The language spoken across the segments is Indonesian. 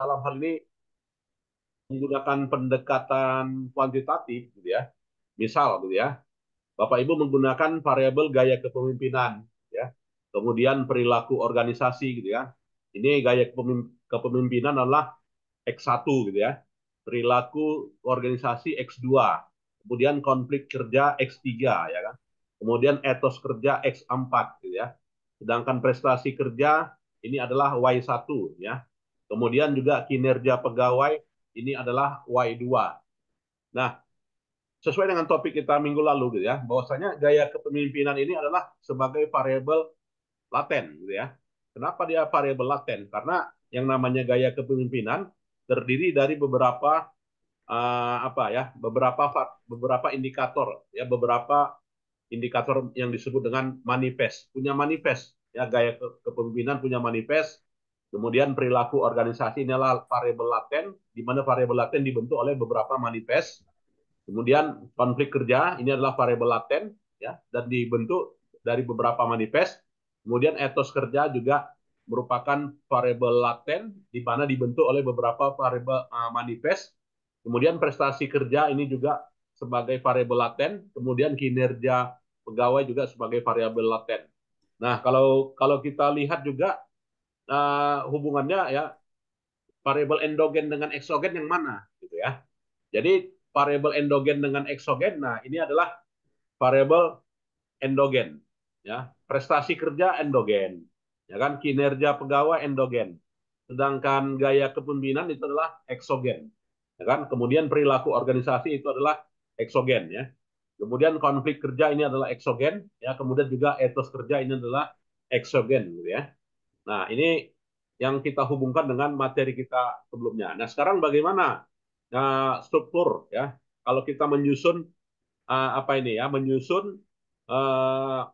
dalam hal ini menggunakan pendekatan kuantitatif gitu ya. Misal gitu ya. Bapak Ibu menggunakan variabel gaya kepemimpinan ya. Kemudian perilaku organisasi gitu ya. Ini gaya kepemimpinan adalah X1 gitu ya. Perilaku organisasi X2. Kemudian konflik kerja X3 ya kan. Kemudian etos kerja X4 gitu ya. Sedangkan prestasi kerja ini adalah Y1 ya Kemudian juga kinerja pegawai ini adalah Y2. Nah, sesuai dengan topik kita minggu lalu gitu ya, bahwasanya gaya kepemimpinan ini adalah sebagai variabel laten gitu ya. Kenapa dia variabel laten? Karena yang namanya gaya kepemimpinan terdiri dari beberapa uh, apa ya beberapa beberapa indikator ya beberapa indikator yang disebut dengan manifest punya manifest ya gaya kepemimpinan punya manifest Kemudian perilaku organisasi ini adalah variabel laten, di mana variabel laten dibentuk oleh beberapa manifest. Kemudian konflik kerja ini adalah variabel laten, ya, dan dibentuk dari beberapa manifest. Kemudian etos kerja juga merupakan variabel laten di mana dibentuk oleh beberapa variabel uh, eh, manifest. Kemudian prestasi kerja ini juga sebagai variabel laten, kemudian kinerja pegawai juga sebagai variabel laten. Nah, kalau kalau kita lihat juga uh, hubungannya ya variabel endogen dengan eksogen yang mana gitu ya. Jadi variabel endogen dengan eksogen, nah ini adalah variabel endogen ya. Prestasi kerja endogen, ya kan kinerja pegawai endogen. Sedangkan gaya kepemimpinan itu adalah eksogen. Ya kan? Kemudian perilaku organisasi itu adalah eksogen ya. Kemudian konflik kerja ini adalah eksogen ya, kemudian juga etos kerja ini adalah eksogen gitu ya. Nah, ini yang kita hubungkan dengan materi kita sebelumnya. Nah, sekarang bagaimana nah, struktur ya? Kalau kita menyusun uh, apa ini ya, menyusun uh,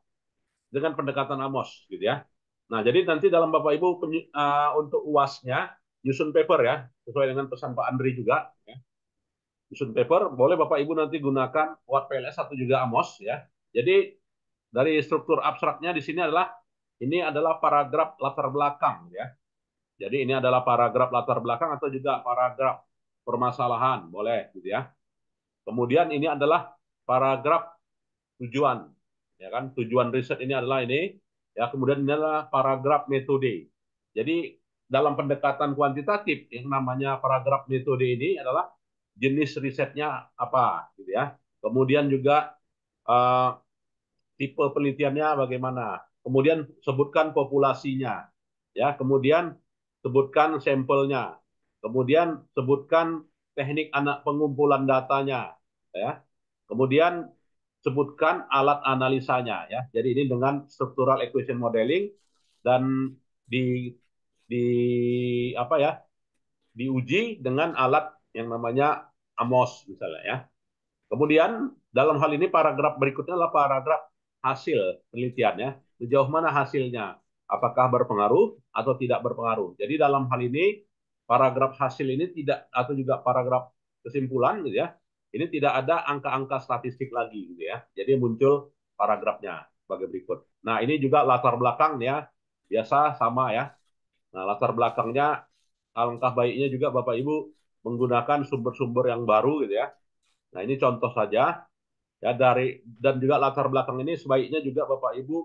dengan pendekatan Amos gitu ya. Nah, jadi nanti dalam Bapak Ibu uh, untuk UASnya nyusun paper ya, sesuai dengan pesan Pak Andri juga ya. Nyusun paper, boleh Bapak Ibu nanti gunakan Word PLS atau juga Amos ya. Jadi dari struktur abstraknya di sini adalah ini adalah paragraf latar belakang ya. Jadi ini adalah paragraf latar belakang atau juga paragraf permasalahan, boleh gitu ya. Kemudian ini adalah paragraf tujuan. Ya kan, tujuan riset ini adalah ini ya, kemudian ini adalah paragraf metode. Jadi dalam pendekatan kuantitatif yang namanya paragraf metode ini adalah jenis risetnya apa gitu ya. Kemudian juga uh, tipe penelitiannya bagaimana kemudian sebutkan populasinya, ya, kemudian sebutkan sampelnya, kemudian sebutkan teknik anak pengumpulan datanya, ya, kemudian sebutkan alat analisanya, ya. Jadi ini dengan structural equation modeling dan di di apa ya diuji dengan alat yang namanya AMOS misalnya ya. Kemudian dalam hal ini paragraf berikutnya adalah paragraf hasil penelitian, ya sejauh mana hasilnya, apakah berpengaruh atau tidak berpengaruh. Jadi dalam hal ini paragraf hasil ini tidak atau juga paragraf kesimpulan gitu ya. Ini tidak ada angka-angka statistik lagi gitu ya. Jadi muncul paragrafnya sebagai berikut. Nah, ini juga latar belakang ya, biasa sama ya. Nah, latar belakangnya alangkah baiknya juga Bapak Ibu menggunakan sumber-sumber yang baru gitu ya. Nah, ini contoh saja ya dari dan juga latar belakang ini sebaiknya juga Bapak Ibu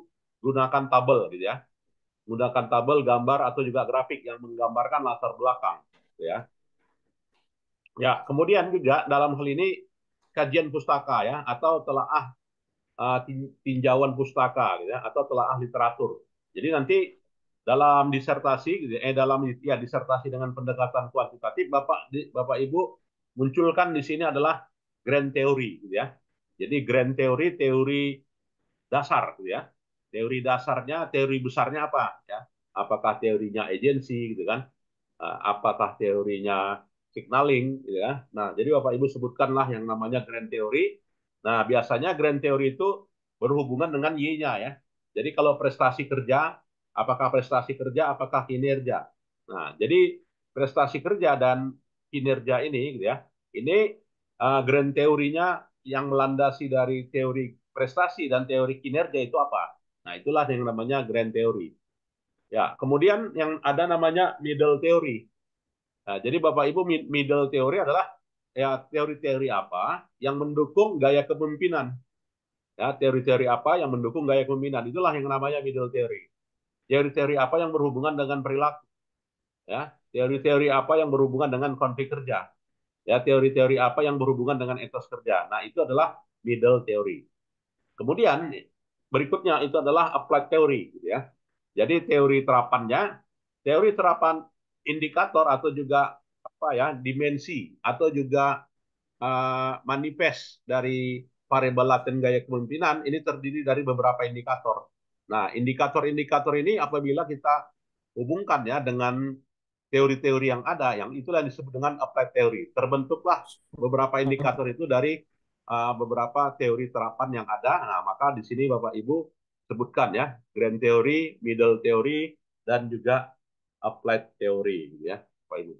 gunakan tabel gitu ya. Gunakan tabel, gambar atau juga grafik yang menggambarkan latar belakang gitu ya. Ya, kemudian juga dalam hal ini kajian pustaka ya atau telaah uh, tinjauan pustaka gitu ya atau telaah literatur. Jadi nanti dalam disertasi gitu, ya, eh dalam ya disertasi dengan pendekatan kuantitatif Bapak di, Bapak Ibu munculkan di sini adalah grand theory gitu ya. Jadi grand theory teori dasar gitu ya teori dasarnya, teori besarnya apa ya? Apakah teorinya agensi gitu kan? Eh, apakah teorinya signaling gitu ya? Nah, jadi Bapak Ibu sebutkanlah yang namanya grand teori. Nah, biasanya grand teori itu berhubungan dengan Y-nya ya. Jadi kalau prestasi kerja, apakah prestasi kerja, apakah kinerja. Nah, jadi prestasi kerja dan kinerja ini gitu ya. Ini uh, grand teorinya yang melandasi dari teori prestasi dan teori kinerja itu apa? Nah, itulah yang namanya grand theory. Ya, kemudian yang ada namanya middle theory. Nah, jadi Bapak Ibu middle theory adalah ya teori-teori apa yang mendukung gaya kepemimpinan. Ya, teori-teori apa yang mendukung gaya kepemimpinan. Itulah yang namanya middle theory. Teori-teori apa yang berhubungan dengan perilaku. Ya, teori-teori apa yang berhubungan dengan konflik kerja. Ya, teori-teori apa yang berhubungan dengan etos kerja. Nah, itu adalah middle theory. Kemudian berikutnya itu adalah applied theory gitu ya. Jadi teori terapannya, teori terapan indikator atau juga apa ya, dimensi atau juga uh, manifest dari variabel laten gaya kepemimpinan ini terdiri dari beberapa indikator. Nah, indikator-indikator ini apabila kita hubungkan ya dengan teori-teori yang ada, yang itulah yang disebut dengan applied theory. Terbentuklah beberapa indikator itu dari Eh, beberapa teori terapan yang ada. Nah, maka di sini Bapak Ibu sebutkan ya, grand theory, middle theory, dan juga applied theory gitu ya, Bapak Ibu.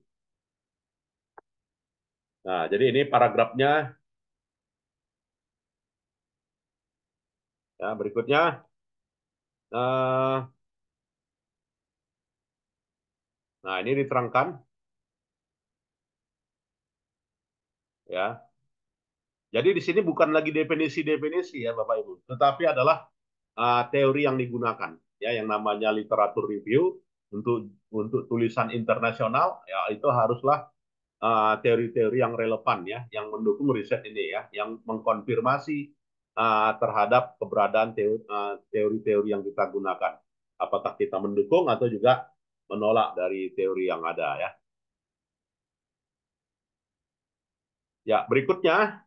Nah, jadi ini paragrafnya. Ya, berikutnya. Uh, nah, ini diterangkan. Ya, jadi di sini bukan lagi definisi-definisi ya Bapak Ibu, tetapi adalah uh, teori yang digunakan ya yang namanya literatur review untuk untuk tulisan internasional ya itu haruslah eh, teori-teori uh, yang relevan ya yang mendukung riset ini ya yang mengkonfirmasi uh, terhadap keberadaan teori-teori teori yang kita gunakan. Apakah kita mendukung atau juga menolak dari teori yang ada ya. Ya, berikutnya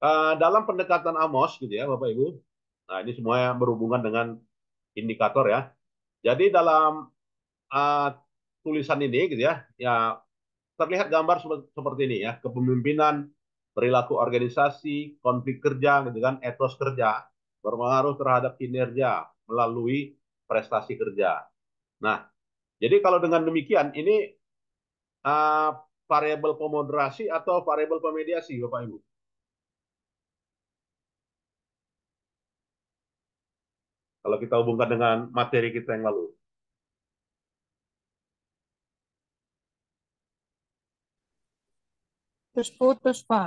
Eh, dalam pendekatan Amos gitu ya Bapak Ibu. Nah, ini semuanya berhubungan dengan indikator ya. Jadi dalam uh, tulisan ini gitu ya, ya terlihat gambar seperti ini ya, kepemimpinan, perilaku organisasi, konflik kerja gitu kan, etos kerja berpengaruh terhadap kinerja melalui prestasi kerja. Nah, jadi kalau dengan demikian ini uh, variabel pemoderasi atau variabel pemediasi Bapak Ibu? kalau kita hubungkan dengan materi kita yang lalu. Terus putus, Pak.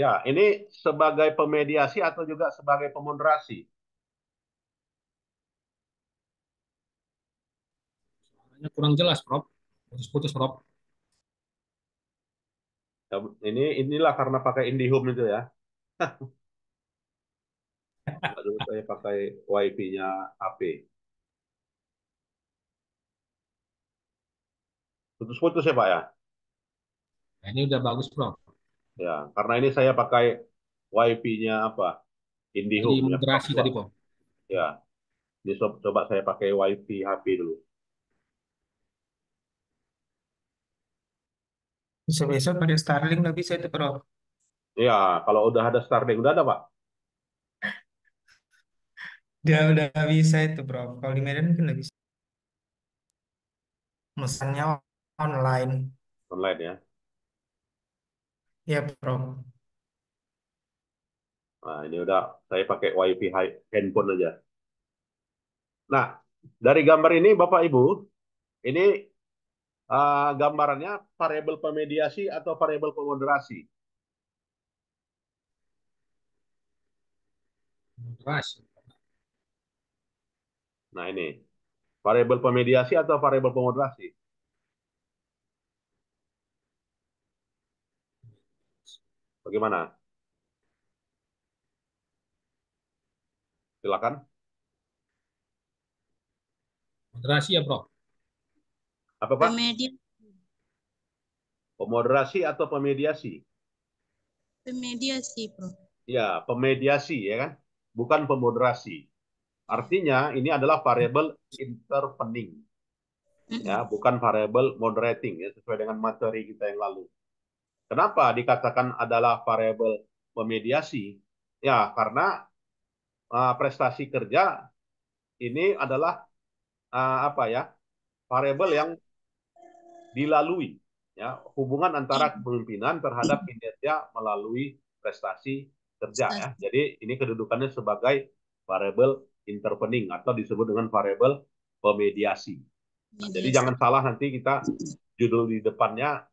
Ya, ini sebagai pemediasi atau juga sebagai pemoderasi? Kurang jelas, Prof. Putus-putus, Prof. Ya, ini inilah karena pakai IndiHome itu ya. Lalu saya pakai WiFi-nya HP. Putus-putus ya Pak ya? Nah, ini udah bagus Bro. Ya, karena ini saya pakai WiFi-nya apa? IndiHome. Jadi tadi Prof. Ya, di coba saya pakai WiFi HP dulu. Bisa besok pada Starlink lagi saya itu Prof. Ya, kalau udah ada Starlink, udah ada Pak? Dia udah bisa itu, Bro. Kalau di Medan mungkin lebih bisa. Mesannya online. Online ya. ya Bro. Nah, ini udah saya pakai WiFi handphone aja. Nah, dari gambar ini Bapak Ibu, ini uh, gambarannya variabel pemediasi atau variabel pemoderasi? moderasi Nah ini, variabel pemediasi atau variabel pemoderasi? Bagaimana? Silakan. Moderasi ya, Prof. Apa, Pak? Pemoderasi atau pemediasi? Pemediasi, Prof. Ya, pemediasi ya kan? Bukan pemoderasi. Artinya ini adalah variabel intervening. Ya, bukan variabel moderating ya sesuai dengan materi kita yang lalu. Kenapa dikatakan adalah variabel memediasi? Ya, karena uh, prestasi kerja ini adalah uh, apa ya? variabel yang dilalui ya, hubungan antara kepemimpinan terhadap kinerja melalui prestasi kerja ya. Jadi ini kedudukannya sebagai variabel intervening atau disebut dengan variabel pemediasi. Nah, jadi jangan salah nanti kita judul di depannya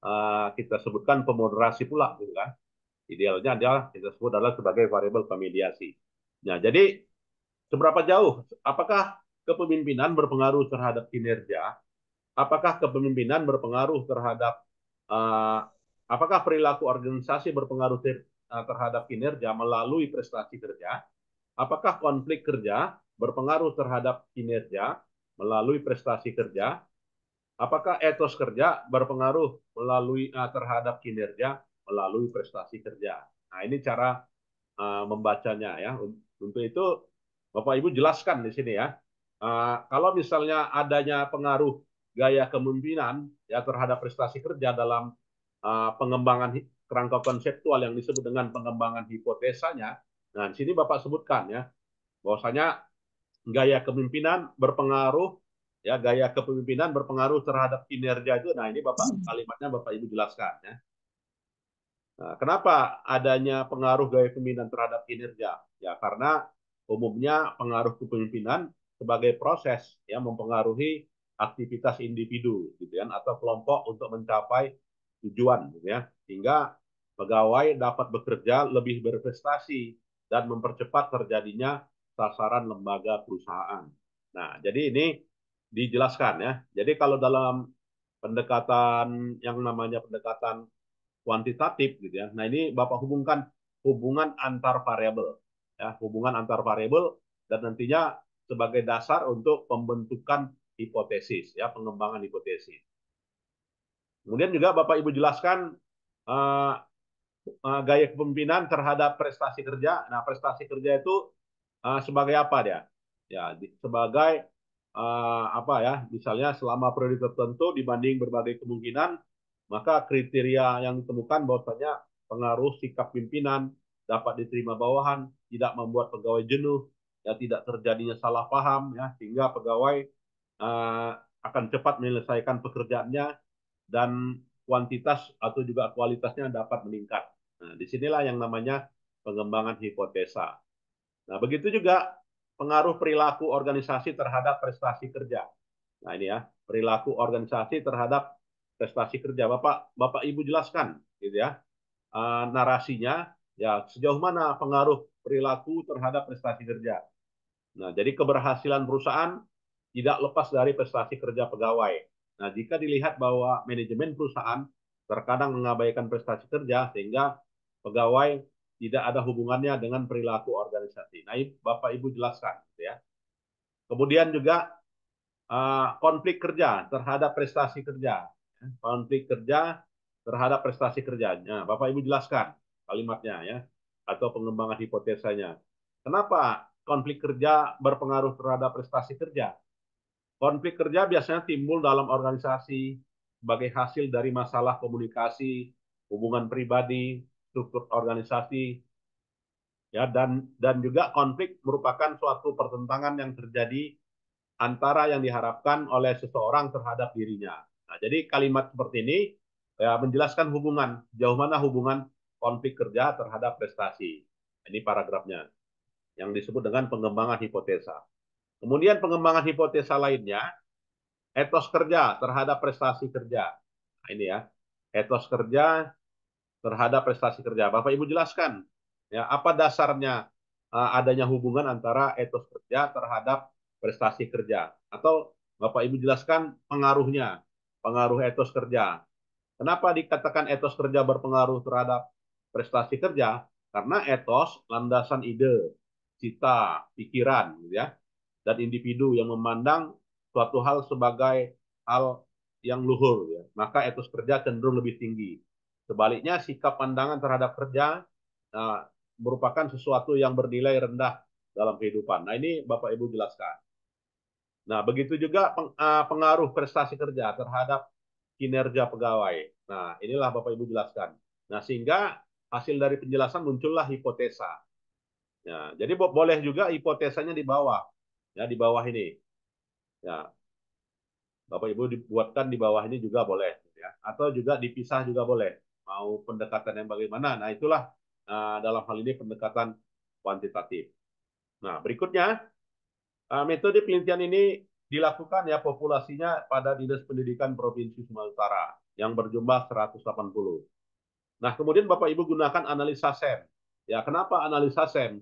uh, kita sebutkan pemoderasi pula, gitu kan? Idealnya adalah kita sebut adalah sebagai variabel pemediasi. Nah, jadi seberapa jauh? Apakah kepemimpinan berpengaruh terhadap kinerja? Apakah kepemimpinan berpengaruh terhadap uh, apakah perilaku organisasi berpengaruh ter, uh, terhadap kinerja melalui prestasi kerja? Apakah konflik kerja berpengaruh terhadap kinerja melalui prestasi kerja? Apakah etos kerja berpengaruh melalui uh, terhadap kinerja melalui prestasi kerja? Nah, ini cara uh, membacanya ya. Untuk itu Bapak Ibu jelaskan di sini ya. Uh, kalau misalnya adanya pengaruh gaya kepemimpinan ya terhadap prestasi kerja dalam uh, pengembangan kerangka konseptual yang disebut dengan pengembangan hipotesanya, Nah, di sini Bapak sebutkan ya, bahwasanya gaya kepemimpinan berpengaruh ya gaya kepemimpinan berpengaruh terhadap kinerja itu. Nah, ini Bapak hmm. kalimatnya Bapak Ibu jelaskan ya. Nah, kenapa adanya pengaruh gaya kepemimpinan terhadap kinerja? Ya, karena umumnya pengaruh kepemimpinan sebagai proses ya mempengaruhi aktivitas individu gitu ya, atau kelompok untuk mencapai tujuan gitu ya. Sehingga pegawai dapat bekerja lebih berprestasi dan mempercepat terjadinya sasaran lembaga perusahaan. Nah, jadi ini dijelaskan ya. Jadi kalau dalam pendekatan yang namanya pendekatan kuantitatif gitu ya. Nah, ini Bapak hubungkan hubungan antar variabel ya, hubungan antar variabel dan nantinya sebagai dasar untuk pembentukan hipotesis ya, pengembangan hipotesis. Kemudian juga Bapak Ibu jelaskan eh, uh, gaya kepemimpinan terhadap prestasi kerja. Nah, prestasi kerja itu uh, sebagai apa dia? Ya, di, sebagai uh, apa ya? Misalnya selama periode tertentu dibanding berbagai kemungkinan, maka kriteria yang ditemukan bahwasanya pengaruh sikap pimpinan dapat diterima bawahan, tidak membuat pegawai jenuh, ya tidak terjadinya salah paham ya sehingga pegawai uh, akan cepat menyelesaikan pekerjaannya dan kuantitas atau juga kualitasnya dapat meningkat. Nah, disinilah yang namanya pengembangan hipotesa. Nah, begitu juga pengaruh perilaku organisasi terhadap prestasi kerja. Nah, ini ya, perilaku organisasi terhadap prestasi kerja. Bapak, Bapak Ibu jelaskan, gitu ya, eh, narasinya, ya, sejauh mana pengaruh perilaku terhadap prestasi kerja. Nah, jadi keberhasilan perusahaan tidak lepas dari prestasi kerja pegawai. Nah, jika dilihat bahwa manajemen perusahaan terkadang mengabaikan prestasi kerja sehingga pegawai tidak ada hubungannya dengan perilaku organisasi. Nah, Bapak Ibu jelaskan, gitu ya. Kemudian juga uh, konflik kerja terhadap prestasi kerja, konflik kerja terhadap prestasi kerjanya. Bapak Ibu jelaskan kalimatnya ya, atau pengembangan hipotesanya. Kenapa konflik kerja berpengaruh terhadap prestasi kerja? Konflik kerja biasanya timbul dalam organisasi sebagai hasil dari masalah komunikasi, hubungan pribadi, struktur organisasi ya dan dan juga konflik merupakan suatu pertentangan yang terjadi antara yang diharapkan oleh seseorang terhadap dirinya. Nah, jadi kalimat seperti ini ya, menjelaskan hubungan jauh mana hubungan konflik kerja terhadap prestasi. Ini paragrafnya yang disebut dengan pengembangan hipotesa. Kemudian pengembangan hipotesa lainnya etos kerja terhadap prestasi kerja. Nah, ini ya etos kerja terhadap prestasi kerja. Bapak Ibu jelaskan ya apa dasarnya uh, adanya hubungan antara etos kerja terhadap prestasi kerja atau Bapak Ibu jelaskan pengaruhnya, pengaruh etos kerja. Kenapa dikatakan etos kerja berpengaruh terhadap prestasi kerja? Karena etos landasan ide, cita, pikiran gitu ya. Dan individu yang memandang suatu hal sebagai hal yang luhur gitu ya. Maka etos kerja cenderung lebih tinggi Sebaliknya, sikap pandangan terhadap kerja nah, merupakan sesuatu yang bernilai rendah dalam kehidupan. Nah, ini Bapak Ibu jelaskan. Nah, begitu juga eh, pengaruh prestasi kerja terhadap kinerja pegawai. Nah, inilah Bapak Ibu jelaskan. Nah, sehingga hasil dari penjelasan muncullah hipotesa. Nah, jadi boleh juga hipotesanya di bawah. Ya, di bawah ini. Ya. Bapak Ibu dibuatkan di bawah ini juga boleh ya. Atau juga dipisah juga boleh mau pendekatan yang bagaimana. Nah, itulah uh, dalam hal ini pendekatan kuantitatif. Nah, berikutnya uh, metode penelitian ini dilakukan ya populasinya pada Dinas Pendidikan Provinsi Sumatera Utara yang berjumlah 180. Nah, kemudian Bapak Ibu gunakan analisa SEM. Ya, kenapa analisa SEM?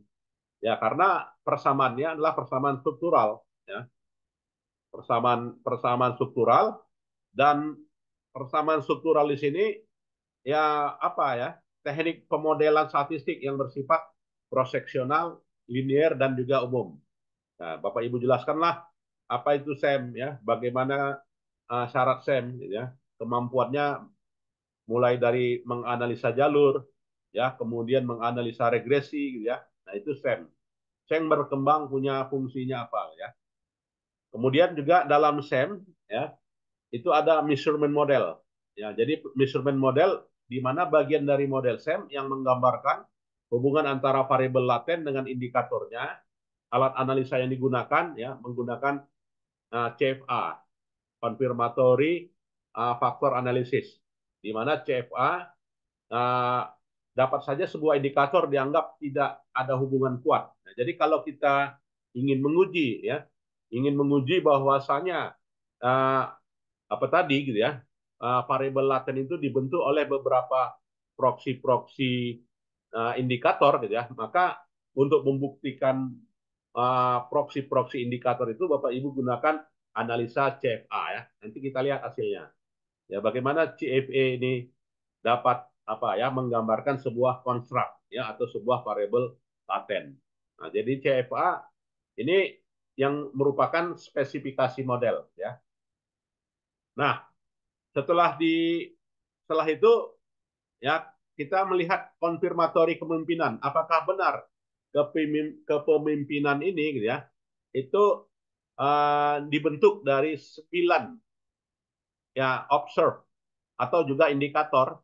Ya, karena persamaannya adalah persamaan struktural, ya. Persamaan persamaan struktural dan persamaan struktural di sini ya apa ya teknik pemodelan statistik yang bersifat proseksional, linier dan juga umum. Nah, Bapak Ibu jelaskanlah apa itu SEM ya, bagaimana uh, syarat SEM gitu ya, kemampuannya mulai dari menganalisa jalur ya, kemudian menganalisa regresi gitu ya. Nah, itu SEM. SEM berkembang punya fungsinya apa ya. Kemudian juga dalam SEM ya, itu ada measurement model. Ya, jadi measurement model di mana bagian dari model SEM yang menggambarkan hubungan antara variabel laten dengan indikatornya, alat analisa yang digunakan ya menggunakan uh, eh, CFA confirmatory uh, factor analysis di mana CFA uh, eh, dapat saja sebuah indikator dianggap tidak ada hubungan kuat. Nah, jadi kalau kita ingin menguji ya, ingin menguji bahwasanya uh, apa tadi gitu ya, uh, eh, variabel laten itu dibentuk oleh beberapa proxy-proxy uh, indikator gitu ya. Maka untuk membuktikan eh, proxy-proxy uh, indikator itu Bapak Ibu gunakan analisa CFA ya. Nanti kita lihat hasilnya. Ya bagaimana CFA ini dapat apa ya menggambarkan sebuah konstrukt ya atau sebuah variabel laten. Nah, jadi CFA ini yang merupakan spesifikasi model ya. Nah, setelah di setelah itu ya kita melihat konfirmatori kepemimpinan apakah benar kepemimpinan ini gitu ya itu uh, dibentuk dari sembilan ya observe atau juga indikator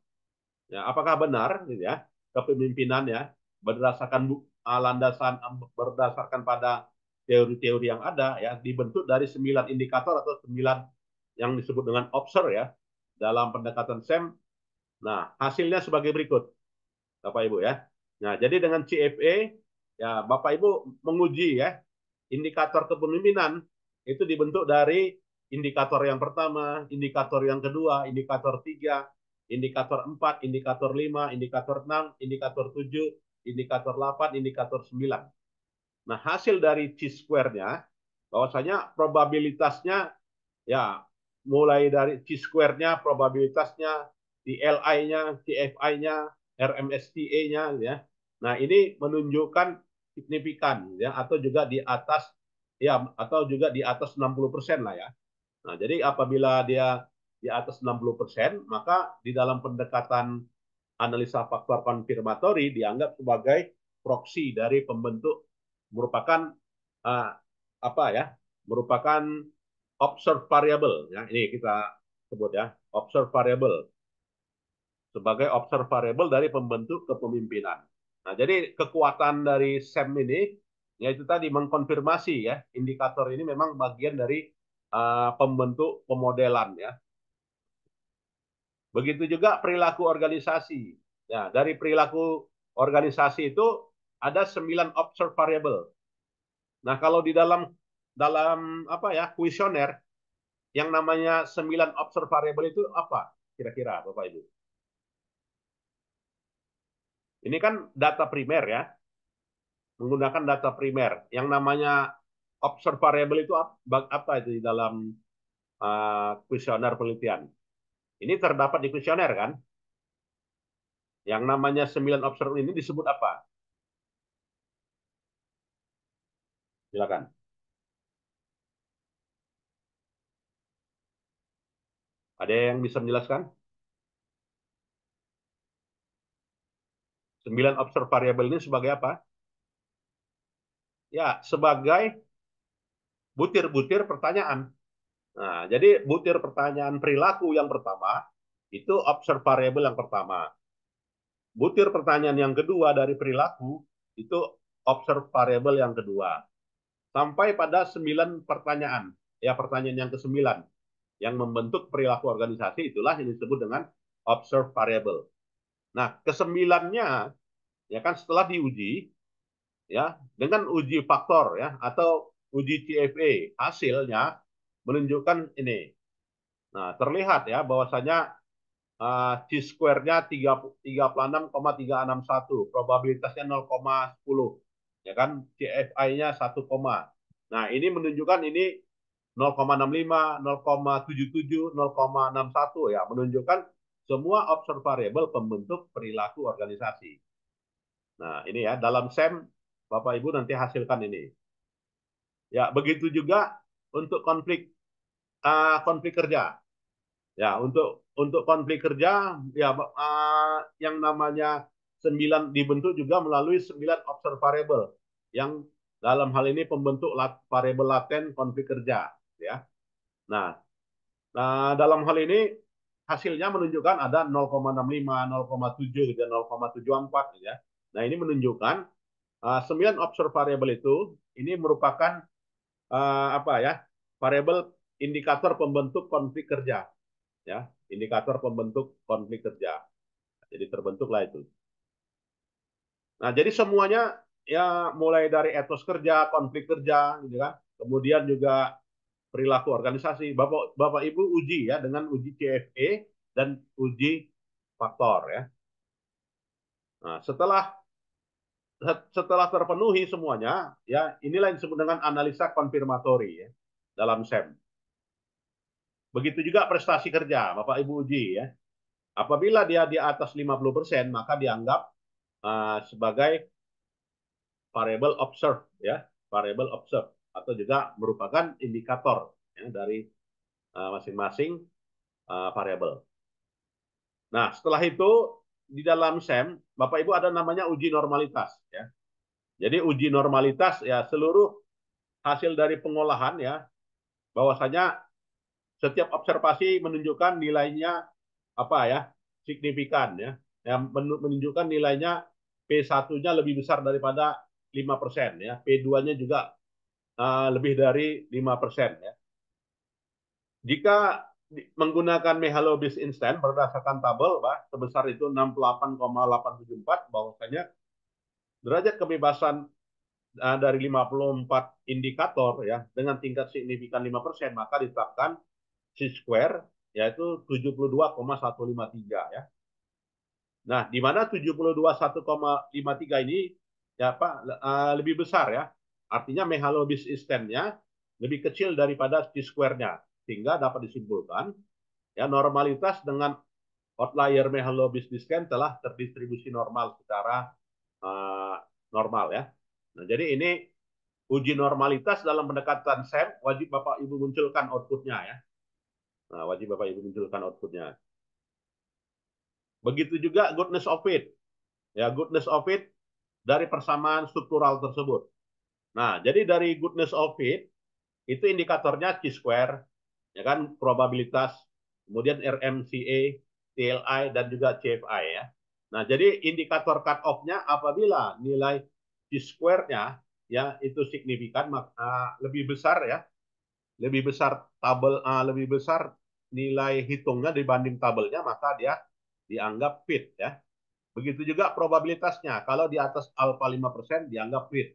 ya apakah benar gitu ya kepemimpinan ya berdasarkan uh, landasan berdasarkan pada teori-teori yang ada ya dibentuk dari sembilan indikator atau sembilan yang disebut dengan obser ya dalam pendekatan SEM. Nah, hasilnya sebagai berikut. Bapak Ibu ya. Nah, jadi dengan CFA ya Bapak Ibu menguji ya indikator kepemimpinan itu dibentuk dari indikator yang pertama, indikator yang kedua, indikator tiga, indikator empat, indikator lima, indikator enam, indikator tujuh, indikator delapan, indikator sembilan. Nah, hasil dari C square-nya bahwasanya probabilitasnya ya mulai dari chi square-nya, probabilitasnya, DLI-nya, cfi nya RMSTA-nya ya. Nah, ini menunjukkan signifikan ya atau juga di atas ya atau juga di atas 60% lah ya. Nah, jadi apabila dia di atas 60%, maka di dalam pendekatan analisa faktor konfirmatori dianggap sebagai proksi dari pembentuk merupakan uh, apa ya? merupakan observe variable ya ini kita sebut ya observe variable sebagai observe variable dari pembentuk kepemimpinan. Nah, jadi kekuatan dari SEM ini yaitu tadi mengkonfirmasi ya indikator ini memang bagian dari uh, pembentuk pemodelan ya. Begitu juga perilaku organisasi. Ya, dari perilaku organisasi itu ada 9 observe variable. Nah, kalau di dalam dalam apa ya kuesioner yang namanya 9 observ itu apa kira-kira Bapak Ibu? Ini kan data primer ya. Menggunakan data primer. Yang namanya observ itu apa, apa itu di dalam eh, kuesioner uh, penelitian? Ini terdapat di kuesioner kan? Yang namanya 9 observ ini disebut apa? Silakan. Ada yang bisa menjelaskan? 9 observ variable ini sebagai apa? Ya, sebagai butir-butir pertanyaan. Nah, jadi butir pertanyaan perilaku yang pertama itu observ variable yang pertama. Butir pertanyaan yang kedua dari perilaku itu observ variable yang kedua. Sampai pada sembilan pertanyaan. Ya, pertanyaan yang ke-9 yang membentuk perilaku organisasi itulah yang disebut dengan observed variable. Nah, kesembilannya ya kan setelah diuji ya dengan uji faktor ya atau uji CFA hasilnya menunjukkan ini. Nah, terlihat ya bahwasanya uh, C square-nya satu probabilitasnya 0,10 ya kan CFI-nya 1, nah ini menunjukkan ini 0,65, 0,77, 0,61 ya menunjukkan semua observer variable pembentuk perilaku organisasi. Nah, ini ya dalam SEM Bapak Ibu nanti hasilkan ini. Ya, begitu juga untuk konflik uh, konflik kerja. Ya, untuk untuk konflik kerja ya uh, yang namanya 9 dibentuk juga melalui 9 variable yang dalam hal ini pembentuk variable variabel laten konflik kerja ya. Nah, nah dalam hal ini hasilnya menunjukkan ada 0,65, 0,7 dan 0,74 ya. Nah, ini menunjukkan uh, ah, 9 observed variable itu ini merupakan uh, apa ya? variabel indikator pembentuk konflik kerja. Ya, indikator pembentuk konflik kerja. Jadi terbentuklah itu. Nah, jadi semuanya ya mulai dari etos kerja, konflik kerja gitu kan. Kemudian juga perilaku organisasi. Bapak Bapak Ibu uji ya dengan uji CFE dan uji faktor ya. Nah, setelah setelah terpenuhi semuanya, ya inilah yang disebut dengan analisa konfirmatori ya, dalam SEM. Begitu juga prestasi kerja, Bapak Ibu uji ya. Apabila dia di atas 50%, maka dianggap uh, sebagai variable observed ya, variable observed atau juga merupakan indikator ya, dari eh, masing-masing uh, variabel. Nah, setelah itu di dalam SEM, Bapak Ibu ada namanya uji normalitas ya. Jadi uji normalitas ya seluruh hasil dari pengolahan ya bahwasanya setiap observasi menunjukkan nilainya apa ya signifikan ya yang menunjukkan nilainya P1-nya lebih besar daripada 5% ya P2-nya juga uh, lebih dari 5% ya. Jika menggunakan Mehalobis Instant berdasarkan tabel bah, sebesar itu 68,874 bahwasanya derajat kebebasan uh, dari 54 indikator ya dengan tingkat signifikan 5% maka ditetapkan C square yaitu 72,153 ya. Nah, di mana 72,153 ini ya Pak uh, eh, lebih besar ya Artinya mehalobis istennya lebih kecil daripada t square-nya sehingga dapat disimpulkan ya normalitas dengan outlier mehalobis discount telah terdistribusi normal secara uh, normal ya. Nah, jadi ini uji normalitas dalam pendekatan SEM wajib Bapak Ibu munculkan outputnya ya. Nah, wajib Bapak Ibu munculkan outputnya. Begitu juga goodness of it. Ya, goodness of it dari persamaan struktural tersebut. Nah, jadi dari goodness of fit itu indikatornya chi square ya kan, probabilitas, kemudian RMCA, TLI, dan juga CFI ya. Nah, jadi indikator cut off-nya apabila nilai chi square nya ya itu signifikan maka uh, lebih besar ya. Lebih besar tabel uh, lebih besar nilai hitungnya dibanding tabelnya maka dia dianggap fit ya. Begitu juga probabilitasnya kalau di atas alfa 5% dianggap fit.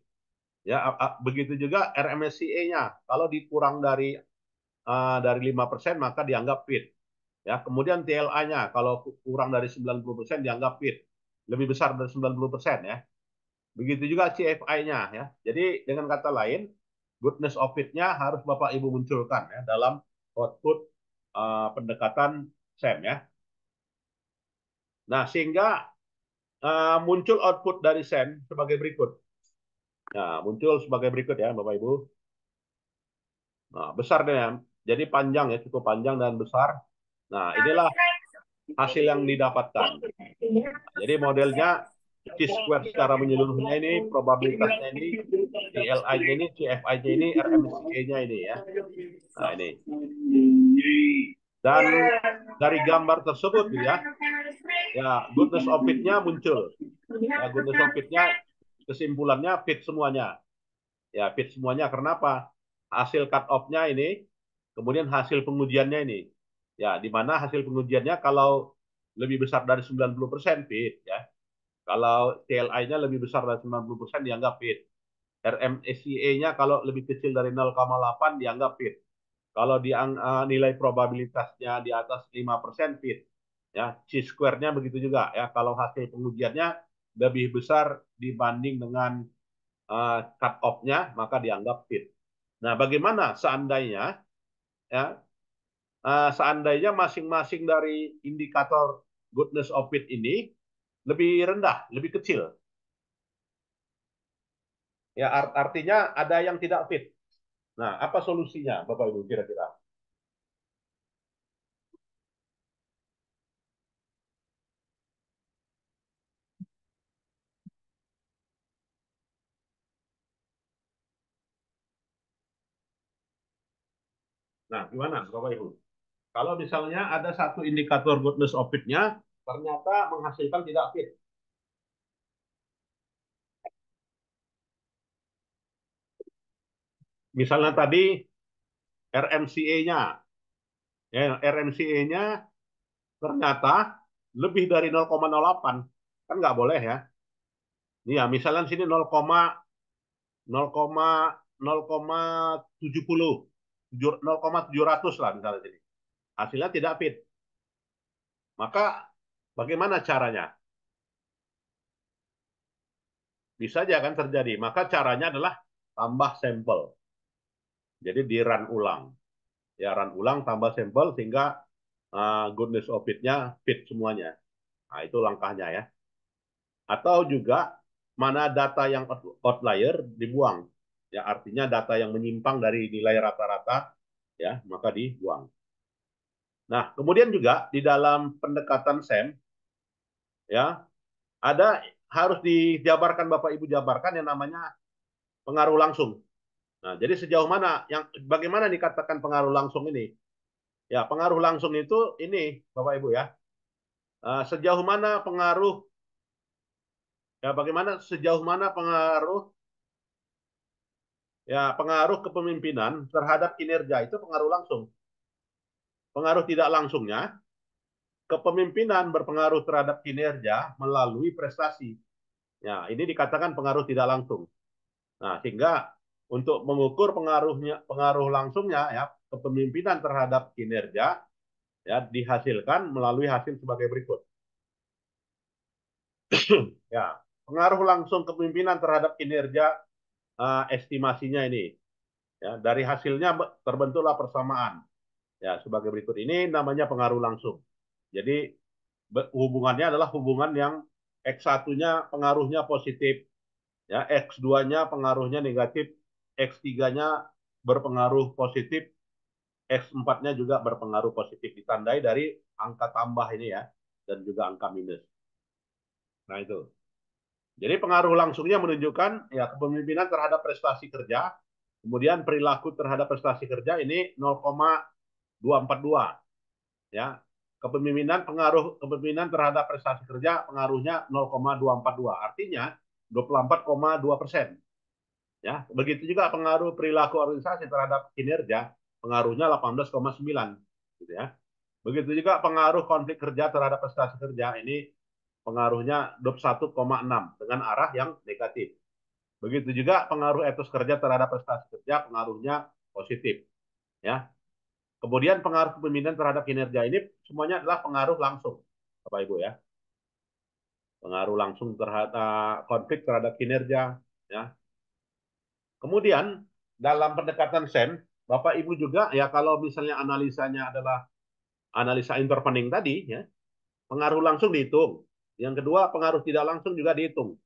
Ya, begitu juga RMSCA-nya. Kalau dikurang dari uh, dari 5% maka dianggap fit. Ya, kemudian TLA-nya kalau kurang dari 90% dianggap fit. Lebih besar dari 90% ya. Begitu juga CFI-nya ya. Jadi dengan kata lain, goodness of fit-nya harus Bapak Ibu munculkan ya dalam output uh, pendekatan SEM ya. Nah, sehingga uh, muncul output dari SEM sebagai berikut. Nah, muncul sebagai berikut ya, Bapak Ibu. Nah, besar deh ya. Jadi panjang ya, cukup panjang dan besar. Nah, inilah hasil yang didapatkan. jadi modelnya T-square secara menyeluruhnya ini, probabilitasnya ini, cli ini, cfi ini, RMCA-nya ini ya. Nah, ini. Dan dari gambar tersebut ya, ya goodness of it-nya muncul. Ya, goodness of it-nya kesimpulannya fit semuanya. Ya, fit semuanya karena apa? Hasil cut off-nya ini, kemudian hasil pengujiannya ini. Ya, di mana hasil pengujiannya kalau lebih besar dari 90% fit ya. Kalau cli nya lebih besar dari 90% dianggap fit RMSCA-nya kalau lebih kecil dari 0,8 dianggap fit Kalau di eh, nilai probabilitasnya di atas 5% fit. Ya, C square-nya begitu juga ya. Kalau hasil pengujiannya lebih besar dibanding dengan uh, eh, cut off-nya, maka dianggap fit. Nah, bagaimana seandainya ya uh, seandainya masing-masing dari indikator goodness of fit ini lebih rendah, lebih kecil. Ya, art artinya ada yang tidak fit. Nah, apa solusinya Bapak Ibu kira-kira? Nah, gimana Bapak Ibu? Kalau misalnya ada satu indikator goodness of fit-nya, ternyata menghasilkan tidak fit. Misalnya tadi RMCA-nya, ya, RMCA-nya ternyata lebih dari 0,08, kan nggak boleh ya. Ini ya, misalnya sini 0, 0,700 lah misalnya sini. Hasilnya tidak fit. Maka bagaimana caranya? Bisa saja akan terjadi. Maka caranya adalah tambah sampel. Jadi di run ulang. Ya run ulang tambah sampel sehingga uh, goodness of fit-nya fit semuanya. Nah, itu langkahnya ya. Atau juga mana data yang outlier dibuang ya artinya data yang menyimpang dari nilai rata-rata ya maka dibuang. Nah, kemudian juga di dalam pendekatan SEM ya ada harus dijabarkan Bapak Ibu jabarkan yang namanya pengaruh langsung. Nah, jadi sejauh mana yang bagaimana dikatakan pengaruh langsung ini? Ya, pengaruh langsung itu ini Bapak Ibu ya. Eh, sejauh mana pengaruh ya bagaimana sejauh mana pengaruh ya pengaruh kepemimpinan terhadap kinerja itu pengaruh langsung. Pengaruh tidak langsungnya, kepemimpinan berpengaruh terhadap kinerja melalui prestasi. Ya, ini dikatakan pengaruh tidak langsung. Nah, sehingga untuk mengukur pengaruhnya pengaruh langsungnya ya kepemimpinan terhadap kinerja ya dihasilkan melalui hasil sebagai berikut. ya, pengaruh langsung kepemimpinan terhadap kinerja Eh, estimasinya ini. Ya, dari hasilnya terbentuklah persamaan. Ya, sebagai berikut ini namanya pengaruh langsung. Jadi hubungannya adalah hubungan yang X1-nya pengaruhnya positif, ya X2-nya pengaruhnya negatif, X3-nya berpengaruh positif, X4-nya juga berpengaruh positif ditandai dari angka tambah ini ya dan juga angka minus. Nah itu. Jadi pengaruh langsungnya menunjukkan ya kepemimpinan terhadap prestasi kerja, kemudian perilaku terhadap prestasi kerja ini 0,242. Ya, kepemimpinan pengaruh kepemimpinan terhadap prestasi kerja pengaruhnya 0,242. Artinya 24,2 persen. Ya, begitu juga pengaruh perilaku organisasi terhadap kinerja pengaruhnya 18,9 gitu ya. Begitu juga pengaruh konflik kerja terhadap prestasi kerja ini pengaruhnya 21,6 dengan arah yang negatif. Begitu juga pengaruh etos kerja terhadap prestasi kerja pengaruhnya positif. Ya. Kemudian pengaruh kepemimpinan terhadap kinerja ini semuanya adalah pengaruh langsung, Bapak Ibu ya. Pengaruh langsung terhadap konflik terhadap kinerja, ya. Kemudian dalam pendekatan SEM, Bapak Ibu juga ya kalau misalnya analisanya adalah analisa interpening tadi ya, pengaruh langsung dihitung. Yang kedua, pengaruh tidak langsung juga dihitung.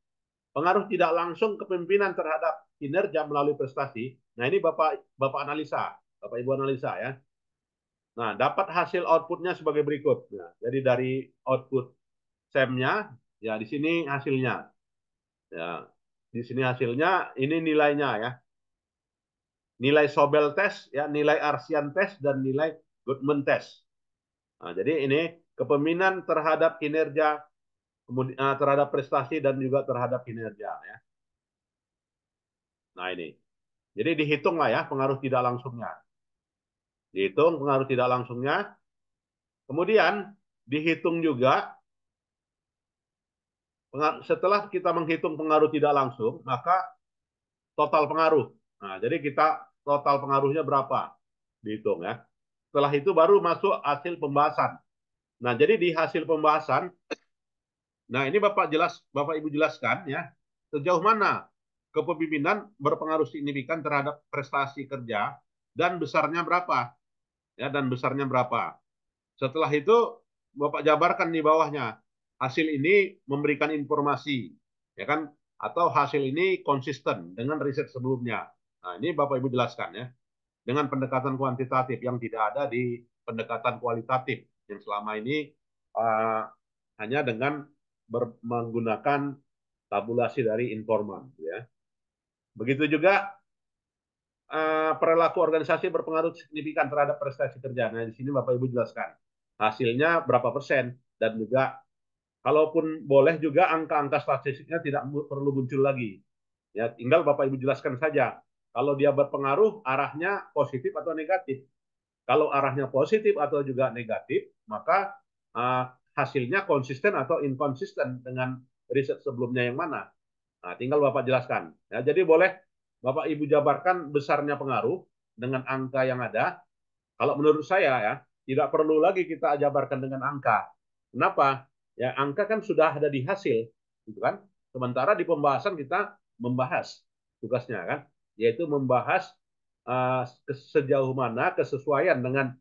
Pengaruh tidak langsung kepemimpinan terhadap kinerja melalui prestasi. Nah, ini Bapak Bapak analisa, Bapak Ibu analisa ya. Nah, dapat hasil outputnya sebagai berikut. Nah, jadi dari output SEM-nya, ya di sini hasilnya. Ya, di sini hasilnya, ini nilainya ya. Nilai Sobel test, ya, nilai Arsian test, dan nilai Goodman test. Nah, jadi ini kepemimpinan terhadap kinerja kemudian eh, terhadap prestasi dan juga terhadap kinerja ya. Nah ini, jadi dihitung lah ya pengaruh tidak langsungnya. Dihitung pengaruh tidak langsungnya, kemudian dihitung juga setelah kita menghitung pengaruh tidak langsung maka total pengaruh. Nah jadi kita total pengaruhnya berapa dihitung ya. Setelah itu baru masuk hasil pembahasan. Nah jadi di hasil pembahasan Nah, ini Bapak jelas, Bapak Ibu jelaskan ya, sejauh mana kepemimpinan berpengaruh signifikan terhadap prestasi kerja dan besarnya berapa? Ya, dan besarnya berapa? Setelah itu Bapak jabarkan di bawahnya. Hasil ini memberikan informasi, ya kan? Atau hasil ini konsisten dengan riset sebelumnya. Nah, ini Bapak Ibu jelaskan ya. Dengan pendekatan kuantitatif yang tidak ada di pendekatan kualitatif yang selama ini uh, hanya dengan ber, menggunakan tabulasi dari informan. Ya. Begitu juga uh, perilaku organisasi berpengaruh signifikan terhadap prestasi kerja. Nah, di sini Bapak Ibu jelaskan hasilnya berapa persen dan juga kalaupun boleh juga angka-angka statistiknya tidak perlu muncul lagi. Ya, tinggal Bapak Ibu jelaskan saja. Kalau dia berpengaruh arahnya positif atau negatif. Kalau arahnya positif atau juga negatif, maka uh, hasilnya konsisten atau inkonsisten dengan riset sebelumnya yang mana. Nah, tinggal Bapak jelaskan. Ya, jadi boleh Bapak Ibu jabarkan besarnya pengaruh dengan angka yang ada. Kalau menurut saya ya, tidak perlu lagi kita jabarkan dengan angka. Kenapa? Ya, angka kan sudah ada di hasil, gitu kan? Sementara di pembahasan kita membahas tugasnya kan, yaitu membahas uh, sejauh mana kesesuaian dengan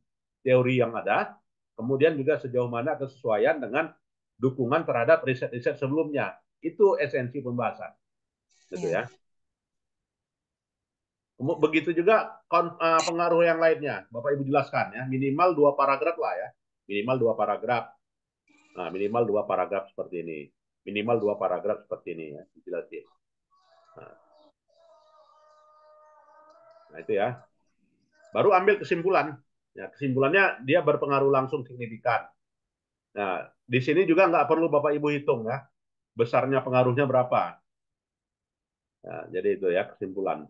teori yang ada Kemudian juga sejauh mana kesesuaian dengan dukungan terhadap riset-riset sebelumnya. Itu esensi pembahasan. Gitu iya. ya. Begitu juga eh, pengaruh yang lainnya. Bapak Ibu jelaskan ya, minimal dua paragraf lah ya. Minimal dua paragraf. Nah, minimal dua paragraf seperti ini. Minimal dua paragraf seperti ini ya, dijelasin. Nah. nah, itu ya. Baru ambil kesimpulan. Ya, kesimpulannya dia berpengaruh langsung signifikan. Nah, di sini juga nggak perlu Bapak Ibu hitung ya, besarnya pengaruhnya berapa. Nah, jadi itu ya kesimpulan.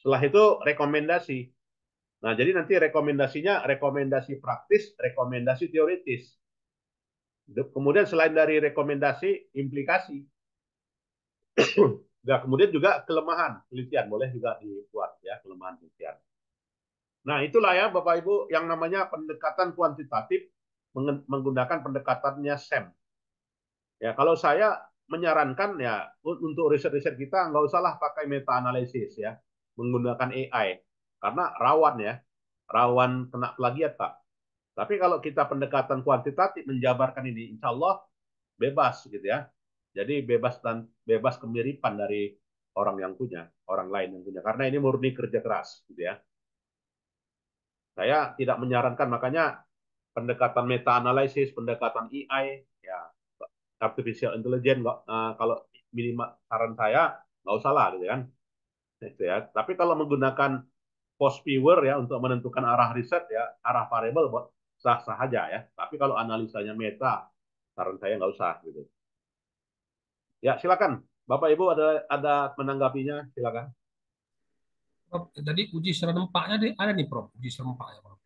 Setelah itu rekomendasi. Nah, jadi nanti rekomendasinya rekomendasi praktis, rekomendasi teoritis. Kemudian selain dari rekomendasi, implikasi. nah, kemudian juga kelemahan penelitian boleh juga dibuat ya kelemahan penelitian. Nah, itulah ya Bapak Ibu yang namanya pendekatan kuantitatif menggunakan pendekatannya SEM. Ya, kalau saya menyarankan ya untuk riset-riset kita nggak usahlah pakai meta analisis ya, menggunakan AI karena rawan ya, rawan kena plagiat Pak. Tapi kalau kita pendekatan kuantitatif menjabarkan ini, insya Allah bebas gitu ya. Jadi bebas dan bebas kemiripan dari orang yang punya, orang lain yang punya. Karena ini murni kerja keras gitu ya. Saya tidak menyarankan, makanya pendekatan meta analisis, pendekatan AI, ya artificial intelligence, kok uh, kalau minimal saran saya nggak usah lah, gitu kan. Gitu ya. Tapi kalau menggunakan post viewer ya untuk menentukan arah riset ya arah variable buat sah sah aja ya. Tapi kalau analisanya meta, saran saya nggak usah gitu. Ya silakan, Bapak Ibu ada ada menanggapinya silakan. Jadi uji serempaknya ada nih Prof, uji serempaknya Prof.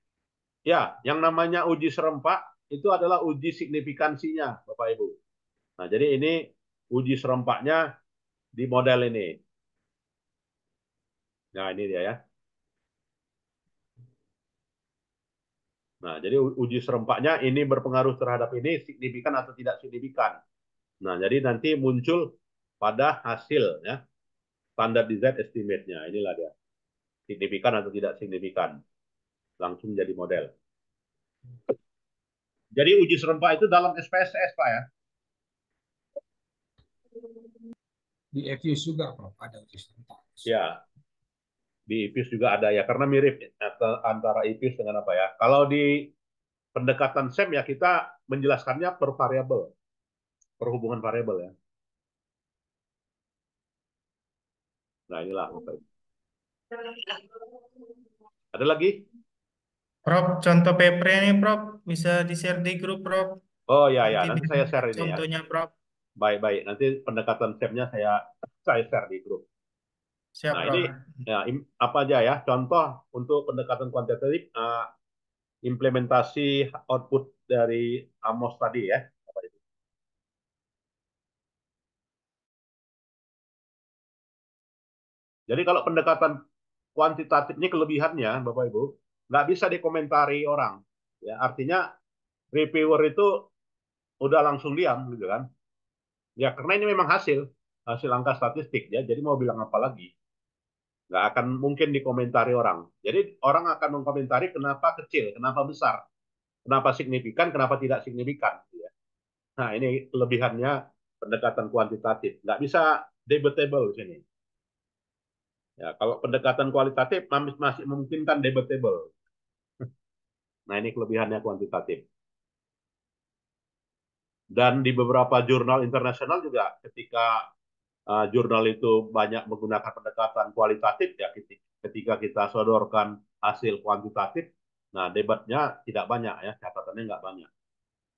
Ya, yang namanya uji serempak itu adalah uji signifikansinya Bapak Ibu. Nah, jadi ini uji serempaknya di model ini. Nah, ini dia ya. Nah, jadi uji serempaknya ini berpengaruh terhadap ini signifikan atau tidak signifikan. Nah, jadi nanti muncul pada hasil ya. Standar design estimate-nya. Inilah dia signifikan atau tidak signifikan. Langsung jadi model. Jadi uji serempak itu dalam SPSS, Pak ya? Di EFUS juga, Prof, ada uji serempak. Ya, di IPUS juga ada ya, karena mirip antara IPUS dengan apa ya. Kalau di pendekatan SEM ya kita menjelaskannya per variabel, perhubungan variabel ya. Nah inilah Bapak Ibu. Ada lagi? Prof, contoh paper ini Prof, bisa di-share di grup Prof. Oh ya ya, nanti, nanti saya share ini ya. contohnya, ya. Prof. Baik-baik, nanti pendekatan stepnya saya saya share di grup. Siap, nah, Prof. ini ya, apa aja ya? Contoh untuk pendekatan kuantitatif uh, implementasi output dari AMOS tadi ya. Jadi kalau pendekatan kuantitatifnya kelebihannya Bapak Ibu nggak bisa dikomentari orang. Ya, artinya reviewer itu udah langsung diam gitu kan. Ya karena ini memang hasil hasil angka statistik ya. Jadi mau bilang apa lagi? Nggak akan mungkin dikomentari orang. Jadi orang akan mengkomentari kenapa kecil, kenapa besar, kenapa signifikan, kenapa tidak signifikan. Ya. Nah ini kelebihannya pendekatan kuantitatif. Nggak bisa debatable sini. Ya, kalau pendekatan kualitatif masih memungkinkan debatable. Nah, ini kelebihannya kuantitatif. Dan di beberapa jurnal internasional juga ketika uh, jurnal itu banyak menggunakan pendekatan kualitatif ya ketika kita sodorkan hasil kuantitatif, nah debatnya tidak banyak ya, catatannya nggak banyak.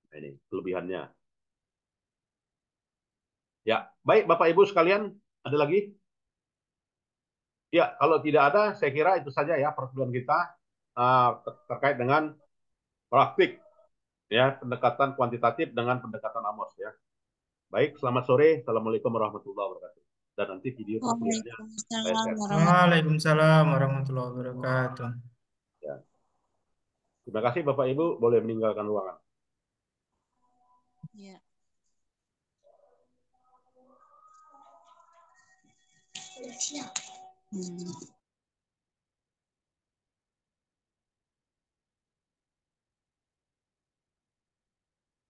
Nah, ini kelebihannya. Ya, baik Bapak Ibu sekalian, ada lagi? Ya, kalau tidak ada, saya kira itu saja ya pertemuan kita eh, terkait dengan praktik ya pendekatan kuantitatif dengan pendekatan Amos ya. Baik, selamat sore. Assalamualaikum warahmatullahi wabarakatuh. Dan nanti video kemudiannya. Waalaikumsalam warahmatullahi wabarakatuh. Ya. Terima kasih Bapak Ibu boleh meninggalkan ruangan. Ya. Yeah. 嗯。